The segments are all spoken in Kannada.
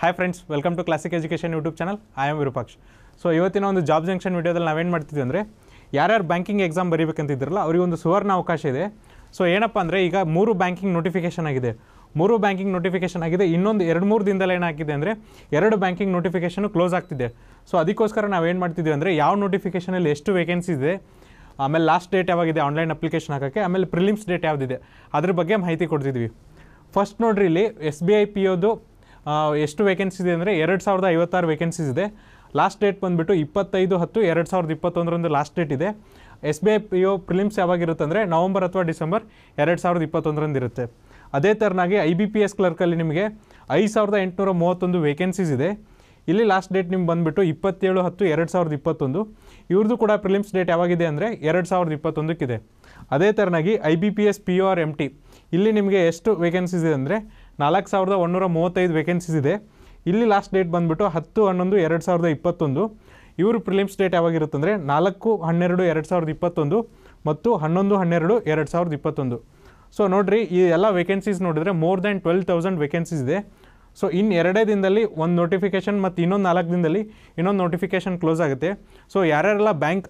Hi friends welcome to classic education YouTube channel I am so ಇವತ್ತಿನ ಒಂದು ಜಾಬ್ ಜಂಕ್ಷನ್ ವೀಡಿಯೋದಲ್ಲಿ ನಾವೇನು ಮಾಡ್ತಿದ್ವಿ ಅಂದರೆ ಯಾರ್ಯಾರು ಬ್ಯಾಂಕಿಂಗ್ ಎಕ್ಸಾಮ್ ಬರೀಬೇಕಂತಿದ್ರಲ್ಲ ಅವರಿಗೆ ಒಂದು ಸುವರ್ಣ ಅವಕಾಶ ಇದೆ ಸೊ ಏನಪ್ಪ ಅಂದರೆ ಈಗ ಮೂರು ಬ್ಯಾಂಕಿಂಗ್ ನೋಟಿಫಿಕೇಷನ್ ಆಗಿದೆ ಮೂರು ಬ್ಯಾಂಕಿಂಗ್ ನೋಟಿಫಿಕೇಷನ್ ಆಗಿದೆ ಇನ್ನೊಂದು ಎರಡು ಮೂರು ದಿನದಲ್ಲಿ ಏನಾಗಿದೆ ಅಂದರೆ ಎರಡು ಬ್ಯಾಂಕಿಂಗ್ ನೋಟಿಫಿಕೇಷನ್ ಕ್ಲೋಸ್ ಆಗ್ತಿದೆ ಸೊ ಅದಕ್ಕೋಸ್ಕರ ನಾವೇನು ಮಾಡ್ತಿದ್ವಿ ಅಂದರೆ ಯಾವ ನೋಟಿಫಿಕೇಷನಲ್ಲಿ ಎಷ್ಟು ವೇಕೆನ್ಸಿ ಇದೆ ಆಮೇಲೆ ಲಾಸ್ಟ್ ಡೇಟ್ ಯಾವಾಗಿದೆ ಆನ್ಲೈನ್ ಅಪ್ಲಿಕೇಶನ್ ಹಾಕೋಕ್ಕೆ ಆಮೇಲೆ ಪ್ರಿಲಿಮ್ಸ್ ಡೇಟ್ ಯಾವುದಿದೆ ಅದ್ರ ಬಗ್ಗೆ ಮಾಹಿತಿ ಕೊಡ್ತಿದ್ವಿ ಫಸ್ಟ್ ನೋಡ್ರಿ ಇಲ್ಲಿ ಎಸ್ ಬಿ ಐ ಪಿ ಯೋದು ಎಷ್ಟು ವೇಕೆನ್ಸಿ ಇದೆ ಅಂದರೆ ಎರಡು ಸಾವಿರದ ಐವತ್ತಾರು ವೇಕೆನ್ಸೀಸ್ ಇದೆ ಲಾಸ್ಟ್ ಡೇಟ್ ಬಂದುಬಿಟ್ಟು ಇಪ್ಪತ್ತೈದು ಹತ್ತು ಎರಡು ಸಾವಿರದ ಇಪ್ಪತ್ತೊಂದರಂದು ಲಾಸ್ಟ್ ಡೇಟ್ ಇದೆ S B I P O prelims ಯಾವಾಗಿರುತ್ತೆ ಅಂದರೆ ನವಂಬರ್ ಅಥವಾ ಡಿಸೆಂಬರ್ ಎರಡು ಸಾವಿರದ ಇಪ್ಪತ್ತೊಂದರಂದು ಇರುತ್ತೆ ಅದೇ ಥರನಾಗಿ ಐ ಬಿ ಪಿ ಎಸ್ ಕ್ಲರ್ಕಲ್ಲಿ ನಿಮಗೆ ಐದು ಸಾವಿರದ ಎಂಟುನೂರ ಮೂವತ್ತೊಂದು ವೇಕೆನ್ಸೀಸ್ ಇದೆ ಇಲ್ಲಿ ಲಾಸ್ಟ್ ಡೇಟ್ ನಿಮ್ಗೆ ಬಂದುಬಿಟ್ಟು ಇಪ್ಪತ್ತೇಳು ಹತ್ತು ಎರಡು ಸಾವಿರದ ಇಪ್ಪತ್ತೊಂದು ಇವ್ರದ್ದು ಕೂಡ ಪ್ರಿಲಿಮ್ಸ್ ಡೇಟ್ ಯಾವಾಗಿದೆ ಅಂದರೆ ಎರಡು ಸಾವಿರದ ಇಪ್ಪತ್ತೊಂದಕ್ಕಿದೆ ಅದೇ ಥರನಾಗಿ I B P S P U R M T ಇಲ್ಲಿ ನಿಮಗೆ ಎಷ್ಟು ವೇಕೆನ್ಸೀಸ್ ಇದೆ ಅಂದರೆ ನಾಲ್ಕು ಸಾವಿರದ ಒಂದೂರ ಮೂವತ್ತೈದು ವೇಕೆನ್ಸೀಸ್ ಇದೆ ಇಲ್ಲಿ ಲಾಸ್ಟ್ ಡೇಟ್ ಬಂದುಬಿಟ್ಟು ಹತ್ತು ಹನ್ನೊಂದು ಎರಡು ಸಾವಿರದ ಇಪ್ಪತ್ತೊಂದು ಇವರು ಪ್ರಿಲಿಮ್ಸ್ ಡೇಟ್ ಯಾವಾಗಿರುತ್ತಂದರೆ ನಾಲ್ಕು ಹನ್ನೆರಡು ಎರಡು ಸಾವಿರದ ಇಪ್ಪತ್ತೊಂದು ಮತ್ತು ಹನ್ನೊಂದು ಹನ್ನೆರಡು ಎರಡು ಸಾವಿರದ ಇಪ್ಪತ್ತೊಂದು ಸೊ ನೋಡಿರಿ ಈ ಎಲ್ಲ ವೇಕೆನ್ಸೀಸ್ ನೋಡಿದರೆ more than twelve thousand vacancies ಇದೆ ಸೊ ಇನ್ನು ಎರಡೇ ದಿನದಲ್ಲಿ ಒಂದು ನೋಟಿಫಿಕೇಷನ್ ಮತ್ತು ಇನ್ನೊಂದು ನಾಲ್ಕು ದಿನದಲ್ಲಿ ಇನ್ನೊಂದು ನೋಟಿಫಿಕೇಷನ್ ಕ್ಲೋಸ್ ಆಗುತ್ತೆ ಸೊ ಯಾರ್ಯಾರೆಲ್ಲ ಬ್ಯಾಂಕ್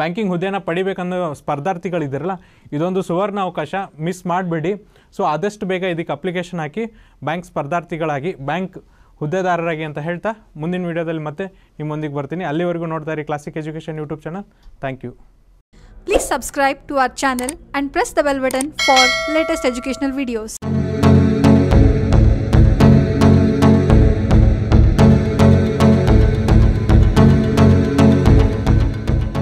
ಬ್ಯಾಂಕಿಂಗ್ ಹುದ್ದೆನ ಪಡಿಬೇಕನ್ನೋ ಸ್ಪರ್ಧಾರ್ಥಿಗಳಿದ್ದಾರಲ್ಲ ಇದೊಂದು ಸುವರ್ಣ ಅವಕಾಶ ಮಿಸ್ ಮಾಡಬೇಡಿ ಸೊ ಆದಷ್ಟು ಬೇಗ ಇದಕ್ಕೆ ಅಪ್ಲಿಕೇಶನ್ ಹಾಕಿ ಬ್ಯಾಂಕ್ ಸ್ಪರ್ಧಾರ್ಥಿಗಳಾಗಿ ಬ್ಯಾಂಕ್ ಹುದ್ದೆದಾರರಾಗಿ ಅಂತ ಹೇಳ್ತಾ ಮುಂದಿನ ವಿಡಿಯೋದಲ್ಲಿ ಮತ್ತೆ ನಿಮ್ಮೊಂದಿಗೆ ಬರ್ತೀನಿ ಅಲ್ಲಿವರೆಗೂ ನೋಡ್ತಾ ಇರಿ classic education YouTube channel thank you Please subscribe to our channel and press the bell button for latest educational videos.